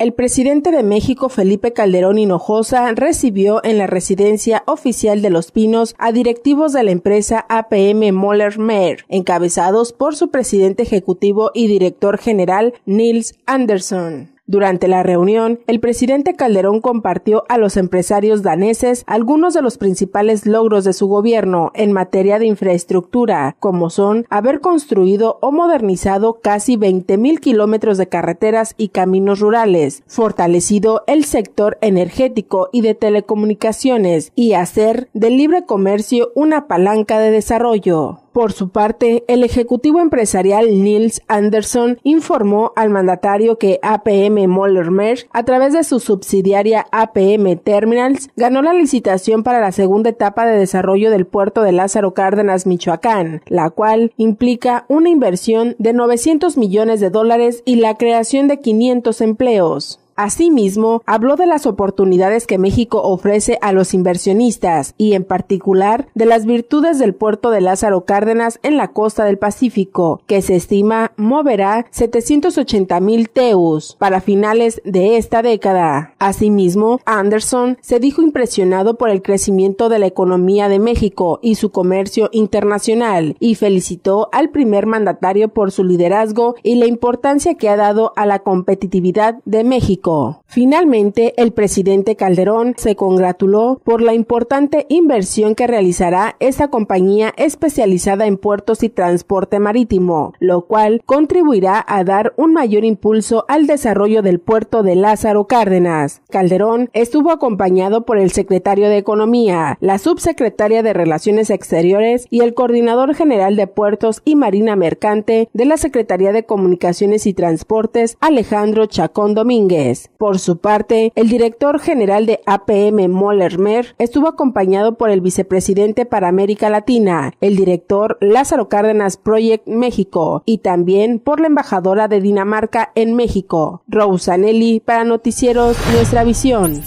El presidente de México, Felipe Calderón Hinojosa, recibió en la residencia oficial de Los Pinos a directivos de la empresa APM Moller Mayer, encabezados por su presidente ejecutivo y director general Nils Anderson. Durante la reunión, el presidente Calderón compartió a los empresarios daneses algunos de los principales logros de su gobierno en materia de infraestructura, como son haber construido o modernizado casi 20.000 kilómetros de carreteras y caminos rurales, fortalecido el sector energético y de telecomunicaciones y hacer del libre comercio una palanca de desarrollo. Por su parte, el ejecutivo empresarial Nils Anderson informó al mandatario que APM Moller Merck, a través de su subsidiaria APM Terminals, ganó la licitación para la segunda etapa de desarrollo del puerto de Lázaro Cárdenas, Michoacán, la cual implica una inversión de 900 millones de dólares y la creación de 500 empleos. Asimismo, habló de las oportunidades que México ofrece a los inversionistas y en particular de las virtudes del puerto de Lázaro Cárdenas en la costa del Pacífico, que se estima moverá 780 mil teus para finales de esta década. Asimismo, Anderson se dijo impresionado por el crecimiento de la economía de México y su comercio internacional y felicitó al primer mandatario por su liderazgo y la importancia que ha dado a la competitividad de México Finalmente, el presidente Calderón se congratuló por la importante inversión que realizará esta compañía especializada en puertos y transporte marítimo, lo cual contribuirá a dar un mayor impulso al desarrollo del puerto de Lázaro Cárdenas. Calderón estuvo acompañado por el secretario de Economía, la subsecretaria de Relaciones Exteriores y el coordinador general de Puertos y Marina Mercante de la Secretaría de Comunicaciones y Transportes, Alejandro Chacón Domínguez. Por su parte, el director general de APM, Moller Mer, estuvo acompañado por el vicepresidente para América Latina, el director Lázaro Cárdenas Project México y también por la embajadora de Dinamarca en México, Nelly para Noticieros Nuestra Visión.